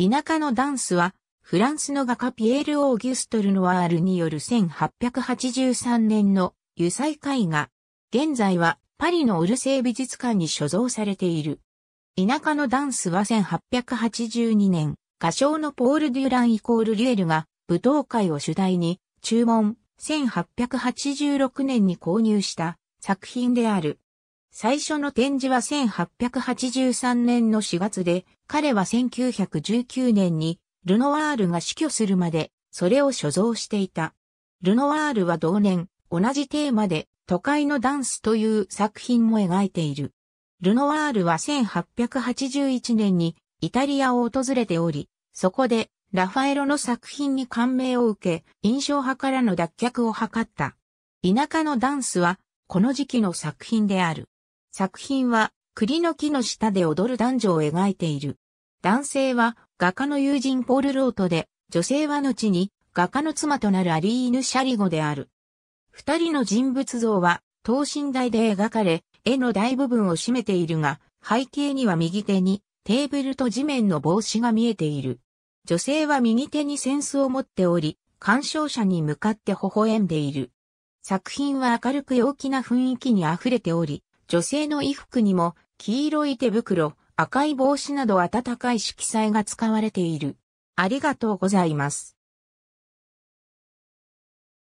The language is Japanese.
田舎のダンスは、フランスの画家ピエール・オーギュスト・ルノワールによる1883年の油彩絵画。現在はパリのオルセイ美術館に所蔵されている。田舎のダンスは1882年、画商のポール・デュランイコール・リュエルが舞踏会を主題に注文、1886年に購入した作品である。最初の展示は1883年の4月で、彼は1919年にルノワールが死去するまでそれを所蔵していた。ルノワールは同年、同じテーマで都会のダンスという作品も描いている。ルノワールは1881年にイタリアを訪れており、そこでラファエロの作品に感銘を受け、印象派からの脱却を図った。田舎のダンスはこの時期の作品である。作品は栗の木の下で踊る男女を描いている。男性は画家の友人ポール・ロートで、女性は後に画家の妻となるアリーヌ・シャリゴである。二人の人物像は等身大で描かれ、絵の大部分を占めているが、背景には右手にテーブルと地面の帽子が見えている。女性は右手に扇子を持っており、鑑賞者に向かって微笑んでいる。作品は明るく陽気な雰囲気に溢れており、女性の衣服にも、黄色い手袋、赤い帽子など温かい色彩が使われている。ありがとうございます。